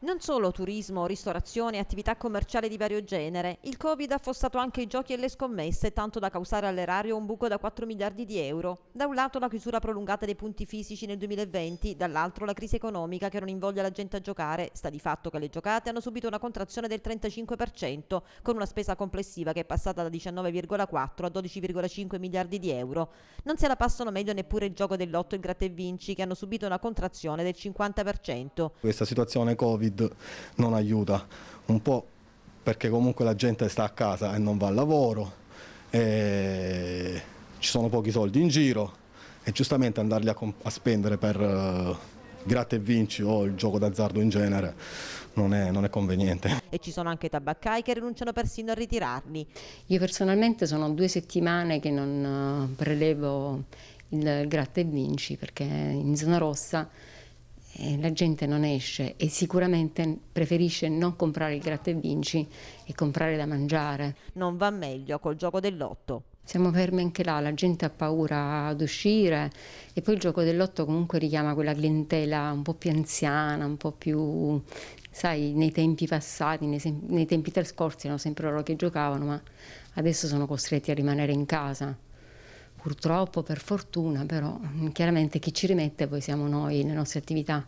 Non solo turismo, ristorazione e attività commerciali di vario genere, il Covid ha affossato anche i giochi e le scommesse, tanto da causare all'erario un buco da 4 miliardi di euro. Da un lato la chiusura prolungata dei punti fisici nel 2020, dall'altro la crisi economica che non invoglia la gente a giocare. Sta di fatto che le giocate hanno subito una contrazione del 35%, con una spesa complessiva che è passata da 19,4 a 12,5 miliardi di euro. Non se la passano meglio neppure il gioco dell'otto e il gratte e vinci, che hanno subito una contrazione del 50%. Questa situazione Covid Covid non aiuta, un po' perché comunque la gente sta a casa e non va al lavoro, e ci sono pochi soldi in giro e giustamente andarli a, a spendere per uh, gratta e vinci o il gioco d'azzardo in genere non è, non è, conveniente. E ci sono anche tabaccai che rinunciano persino a ritirarli. Io personalmente sono due settimane che non eh, prelevo il gratta e vinci perché in zona rossa eh, la gente non esce e sicuramente preferisce non comprare il gratta e vinci e comprare da mangiare. Non va meglio col gioco dell'otto. Siamo fermi anche là, la gente ha paura ad uscire e poi il gioco dell'otto comunque richiama quella clientela un po' più anziana, un po' più, sai, nei tempi passati, nei, nei tempi trascorsi erano sempre loro che giocavano, ma adesso sono costretti a rimanere in casa. Purtroppo, per fortuna, però mm, chiaramente chi ci rimette poi siamo noi, le nostre attività.